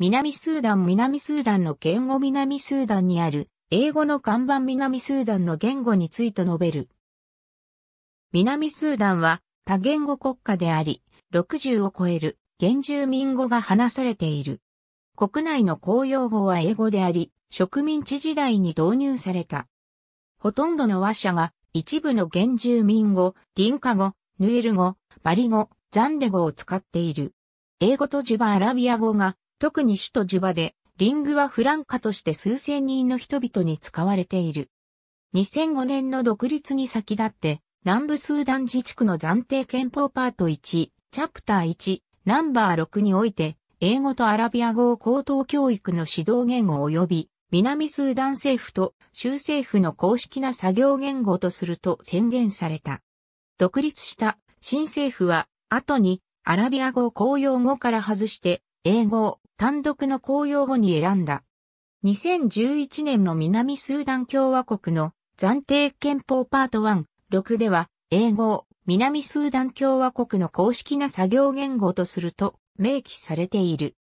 南スーダン南スーダンの言語南スーダンにある英語の看板南スーダンの言語について述べる。南スーダンは多言語国家であり、60を超える原住民語が話されている。国内の公用語は英語であり、植民地時代に導入された。ほとんどの話者が一部の原住民語、ディンカ語、ヌエル語、バリ語、ザンデ語を使っている。英語とジュバアラビア語が特に首都ジュバで、リングはフランカとして数千人の人々に使われている。2005年の独立に先立って、南部スーダン自治区の暫定憲法パート1、チャプター1、ナンバー6において、英語とアラビア語を高等教育の指導言語及び、南スーダン政府と州政府の公式な作業言語とすると宣言された。独立した新政府は、後にアラビア語を公用語から外して英語を単独の公用語に選んだ。2011年の南スーダン共和国の暫定憲法パート1、6では、英語を南スーダン共和国の公式な作業言語とすると明記されている。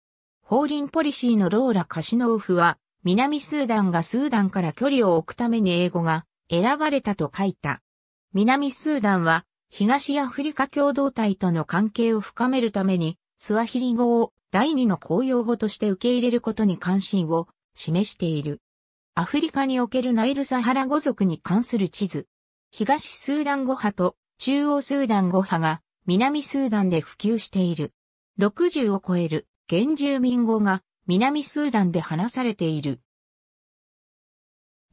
法輪ポリシーのローラ・カシノウフは、南スーダンがスーダンから距離を置くために英語が選ばれたと書いた。南スーダンは東アフリカ共同体との関係を深めるためにスワヒリ語を第二の公用語として受け入れることに関心を示している。アフリカにおけるナイルサハラ語族に関する地図。東スーダン語派と中央スーダン語派が南スーダンで普及している。60を超える原住民語が南スーダンで話されている。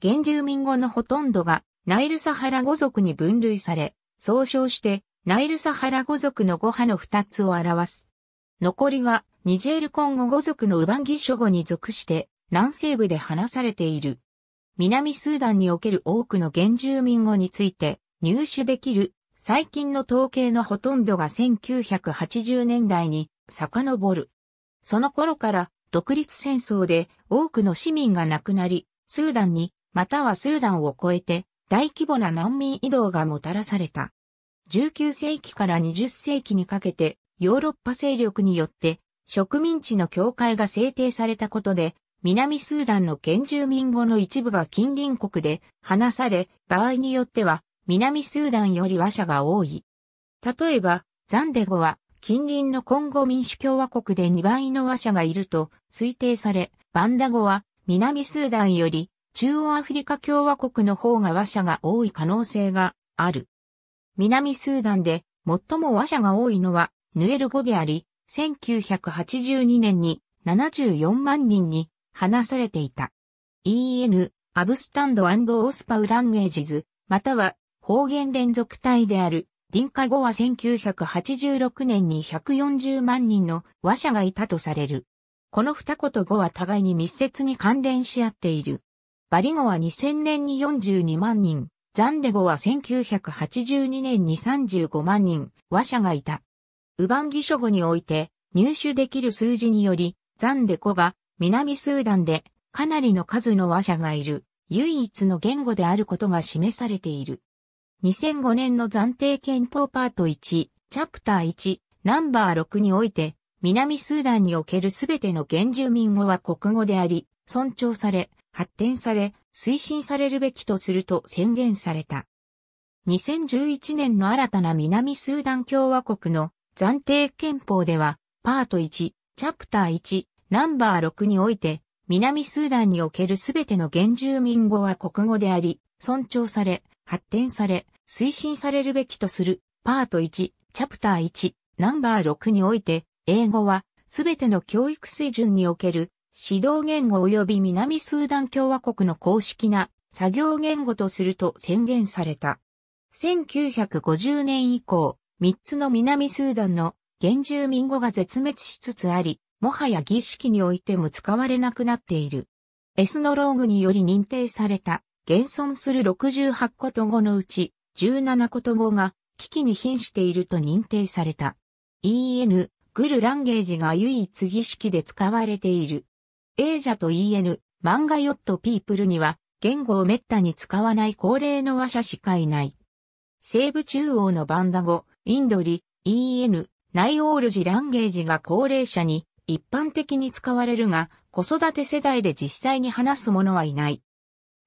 原住民語のほとんどがナイルサハラ語族に分類され、総称してナイルサハラ語族の語派の二つを表す。残りはニジェールコンゴ語族のウバンギ諸語に属して南西部で話されている。南スーダンにおける多くの原住民語について入手できる最近の統計のほとんどが1980年代に遡る。その頃から独立戦争で多くの市民が亡くなり、スーダンに、またはスーダンを越えて大規模な難民移動がもたらされた。19世紀から20世紀にかけてヨーロッパ勢力によって植民地の境界が制定されたことで、南スーダンの原住民語の一部が近隣国で話され、場合によっては南スーダンより話者が多い。例えば、ザンデ語は近隣のコンゴ民主共和国で2倍の話者がいると推定され、バンダ語は南スーダンより中央アフリカ共和国の方が話者が多い可能性がある。南スーダンで最も話者が多いのはヌエル語であり、1982年に74万人に話されていた。EN、アブスタンドオスパウランゲージズ、または方言連続体である、ディンカ語は1986年に140万人の話者がいたとされる。この二言語は互いに密接に関連し合っている。バリ語は2000年に42万人、ザンデ語は1982年に35万人、話者がいた。ウバンギ書語において入手できる数字により、ザンデコが南スーダンでかなりの数の話者がいる唯一の言語であることが示されている。2005年の暫定憲法パート1、チャプター1、ナンバー6において、南スーダンにおけるすべての原住民語は国語であり、尊重され、発展され、推進されるべきとすると宣言された。2011年の新たな南スーダン共和国の暫定憲法では、パート1、チャプター1、ナンバー6において、南スーダンにおけるすべての原住民語は国語であり、尊重され、発展され、推進されるべきとする、パート1、チャプター1、ナンバー6において、英語は、すべての教育水準における、指導言語及び南スーダン共和国の公式な作業言語とすると宣言された。1950年以降、3つの南スーダンの原住民語が絶滅しつつあり、もはや儀式においても使われなくなっている。エスノローグにより認定された、現存する68個と語のうち、17個と語が危機に瀕していると認定された。EN、グルランゲージが唯一儀式で使われている。エージャと EN、マンガヨットピープルには、言語を滅多に使わない高齢の話者しかいない。西部中央のバンダ語、インドリ、EN、ナイオールジランゲージが高齢者に一般的に使われるが、子育て世代で実際に話す者はいない。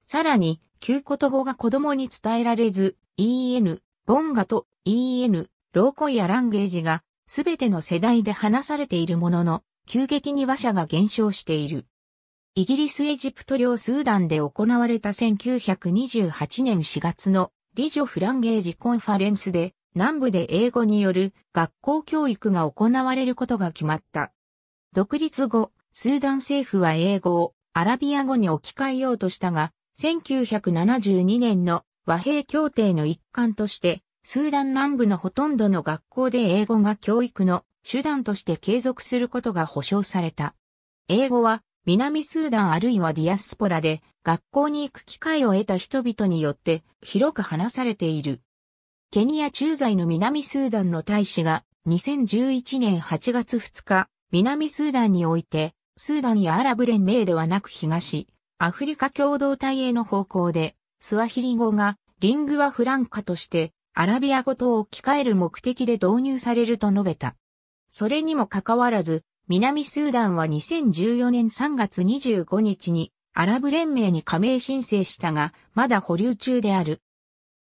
さらに、旧言語が子供に伝えられず、EN、ボンガと EN、ローコイやランゲージが、すべての世代で話されているものの、急激に話者が減少している。イギリスエジプト領スーダンで行われた1928年4月のリジョ・フランゲージ・コンファレンスで南部で英語による学校教育が行われることが決まった。独立後、スーダン政府は英語をアラビア語に置き換えようとしたが、1972年の和平協定の一環として、スーダン南部のほとんどの学校で英語が教育の手段として継続することが保障された。英語は南スーダンあるいはディアスポラで学校に行く機会を得た人々によって広く話されている。ケニア駐在の南スーダンの大使が2011年8月2日、南スーダンにおいて、スーダンやアラブ連盟ではなく東、アフリカ共同体への方向で、スワヒリ語がリングはフランカとしてアラビア語と置き換える目的で導入されると述べた。それにもかかわらず、南スーダンは2014年3月25日にアラブ連盟に加盟申請したが、まだ保留中である。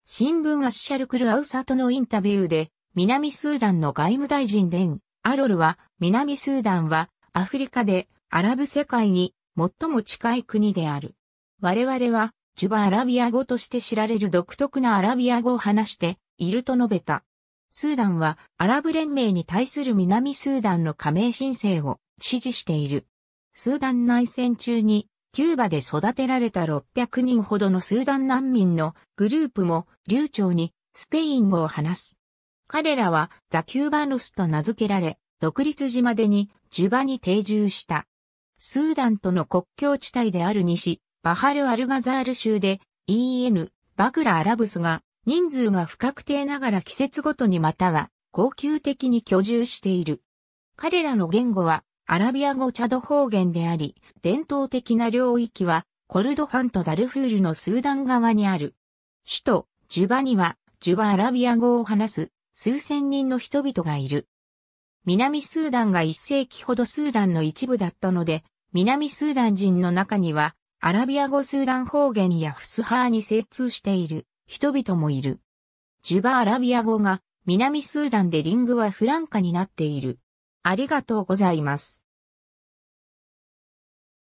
新聞アッシャルクルアウサとのインタビューで、南スーダンの外務大臣デン、アロルは、南スーダンは、アフリカで、アラブ世界に、最も近い国である。我々は、ジュバアラビア語として知られる独特なアラビア語を話して、いると述べた。スーダンは、アラブ連盟に対する南スーダンの加盟申請を、支持している。スーダン内戦中に、キューバで育てられた600人ほどのスーダン難民のグループも流暢にスペイン語を話す。彼らはザ・キューバノスと名付けられ、独立時までにジュバに定住した。スーダンとの国境地帯である西、バハル・アルガザール州で EN、バグラ・アラブスが人数が不確定ながら季節ごとにまたは恒久的に居住している。彼らの言語はアラビア語チャド方言であり、伝統的な領域は、コルドファンとダルフールのスーダン側にある。首都、ジュバには、ジュバアラビア語を話す、数千人の人々がいる。南スーダンが一世紀ほどスーダンの一部だったので、南スーダン人の中には、アラビア語スーダン方言やフスハーに精通している人々もいる。ジュバアラビア語が南スーダンでリングはフランカになっている。ありがとうございます。